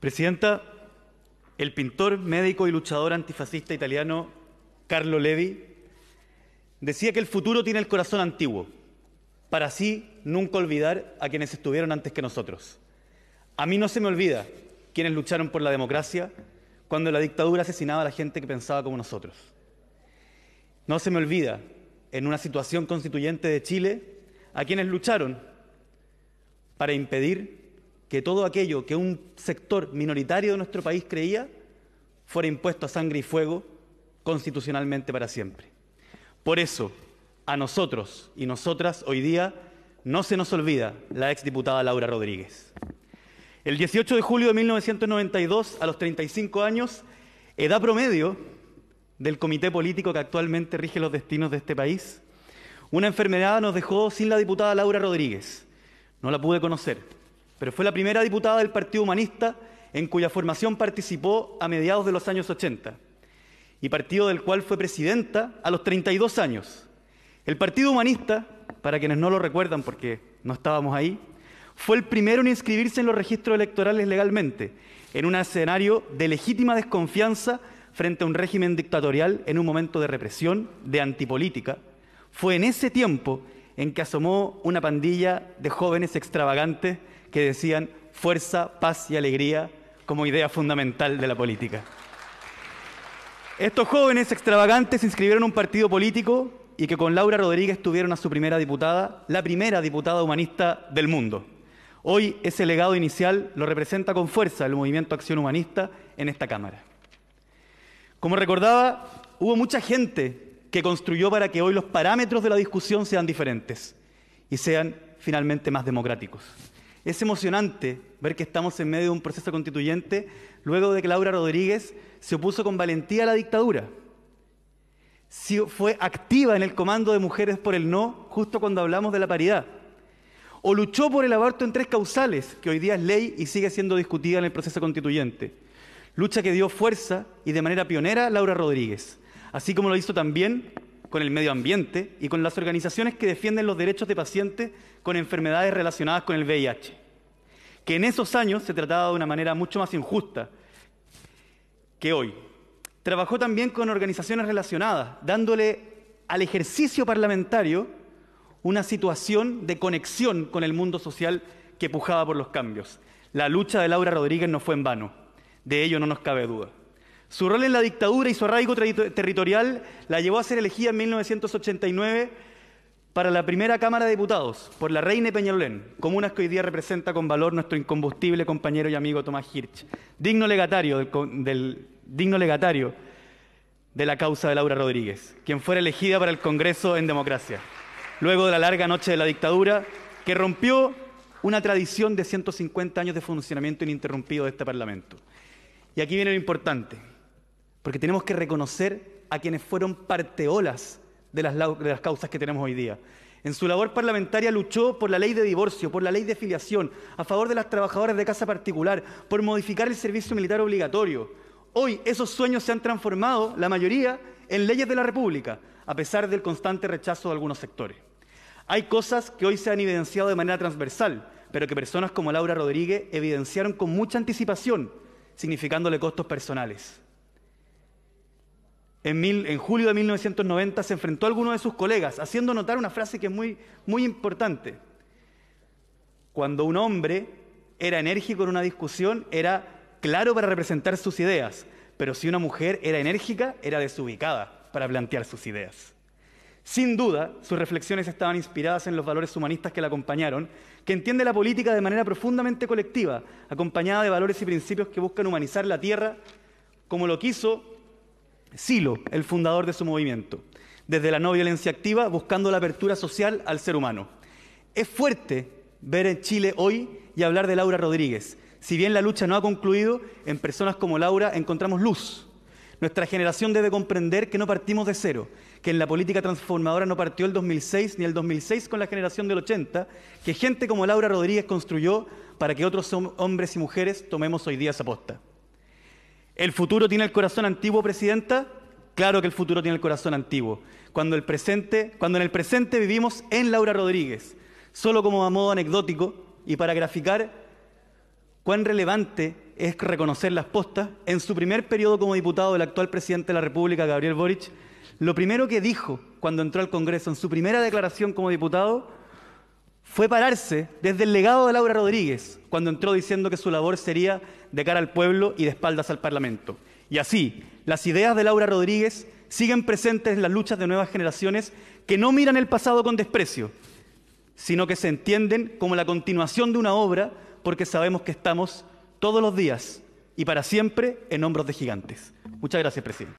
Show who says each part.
Speaker 1: Presidenta, el pintor, médico y luchador antifascista italiano Carlo Levi decía que el futuro tiene el corazón antiguo, para así nunca olvidar a quienes estuvieron antes que nosotros. A mí no se me olvida quienes lucharon por la democracia cuando la dictadura asesinaba a la gente que pensaba como nosotros. No se me olvida, en una situación constituyente de Chile, a quienes lucharon para impedir que todo aquello que un sector minoritario de nuestro país creía fuera impuesto a sangre y fuego constitucionalmente para siempre. Por eso, a nosotros y nosotras hoy día no se nos olvida la exdiputada Laura Rodríguez. El 18 de julio de 1992, a los 35 años, edad promedio del comité político que actualmente rige los destinos de este país, una enfermedad nos dejó sin la diputada Laura Rodríguez. No la pude conocer, pero fue la primera diputada del Partido Humanista en cuya formación participó a mediados de los años 80 y partido del cual fue presidenta a los 32 años. El Partido Humanista, para quienes no lo recuerdan porque no estábamos ahí, fue el primero en inscribirse en los registros electorales legalmente, en un escenario de legítima desconfianza frente a un régimen dictatorial en un momento de represión, de antipolítica. Fue en ese tiempo en que asomó una pandilla de jóvenes extravagantes que decían fuerza, paz y alegría como idea fundamental de la política. Estos jóvenes extravagantes inscribieron un partido político y que con Laura Rodríguez tuvieron a su primera diputada, la primera diputada humanista del mundo. Hoy ese legado inicial lo representa con fuerza el movimiento Acción Humanista en esta Cámara. Como recordaba, hubo mucha gente que construyó para que hoy los parámetros de la discusión sean diferentes y sean finalmente más democráticos. Es emocionante ver que estamos en medio de un proceso constituyente luego de que Laura Rodríguez se opuso con valentía a la dictadura. Fue activa en el comando de mujeres por el no justo cuando hablamos de la paridad. O luchó por el aborto en tres causales, que hoy día es ley y sigue siendo discutida en el proceso constituyente. Lucha que dio fuerza y de manera pionera Laura Rodríguez, así como lo hizo también con el medio ambiente y con las organizaciones que defienden los derechos de pacientes con enfermedades relacionadas con el VIH que en esos años se trataba de una manera mucho más injusta que hoy. Trabajó también con organizaciones relacionadas, dándole al ejercicio parlamentario una situación de conexión con el mundo social que pujaba por los cambios. La lucha de Laura Rodríguez no fue en vano, de ello no nos cabe duda. Su rol en la dictadura y su arraigo territorial la llevó a ser elegida en 1989 para la primera Cámara de Diputados, por la Reina Peñalolén, comunas que hoy día representa con valor nuestro incombustible compañero y amigo Tomás Hirsch, digno legatario del, digno legatario de la causa de Laura Rodríguez, quien fuera elegida para el Congreso en democracia, luego de la larga noche de la dictadura que rompió una tradición de 150 años de funcionamiento ininterrumpido de este Parlamento. Y aquí viene lo importante, porque tenemos que reconocer a quienes fueron parteolas de las, causas que tenemos hoy día. En su labor parlamentaria luchó por la ley de divorcio, por la ley de filiación, a favor de las trabajadoras de casa particular, por modificar el servicio militar obligatorio. Hoy esos sueños se han transformado, la mayoría, en leyes de la República, a pesar del constante rechazo de algunos sectores. Hay cosas que hoy se han evidenciado de manera transversal, pero que personas como Laura Rodríguez evidenciaron con mucha anticipación, significándole costos personales en, julio de 1990 se enfrentó a alguno de sus colegas, haciendo notar una frase que es muy importante. Cuando un hombre era enérgico en una discusión, era claro para representar sus ideas, pero si una mujer era enérgica, era desubicada para plantear sus ideas. Sin duda, sus reflexiones estaban inspiradas en los valores humanistas que la acompañaron, que entiende la política de manera profundamente colectiva, acompañada de valores y principios que buscan humanizar la tierra, como lo quiso Silo, el fundador de su movimiento, desde la no violencia activa, buscando la apertura social al ser humano. Es fuerte ver en Chile hoy y hablar de Laura Rodríguez. Si bien la lucha no ha concluido, en personas como Laura encontramos luz. Nuestra generación debe comprender que no partimos de cero, que en la política transformadora no partió el 2006 ni el 2006 con la generación del 80, que gente como Laura Rodríguez construyó para que otros hombres y mujeres tomemos hoy día esa posta. ¿El futuro tiene el corazón antiguo, Presidenta? Claro que el futuro tiene el corazón antiguo. Cuando, el presente, cuando en el presente vivimos en Laura Rodríguez. Solo como a modo anecdótico y para graficar cuán relevante es reconocer las postas, en su primer periodo como diputado del actual presidente de la República, Gabriel Boric, lo primero que dijo cuando entró al Congreso, en su primera declaración como diputado, fue pararse desde el legado de Laura Rodríguez, cuando entró diciendo que su labor sería de cara al pueblo y de espaldas al Parlamento. Y así, las ideas de Laura Rodríguez siguen presentes en las luchas de nuevas generaciones que no miran el pasado con desprecio, sino que se entienden como la continuación de una obra porque sabemos que estamos todos los días y para siempre en hombros de gigantes. Muchas gracias, presidente.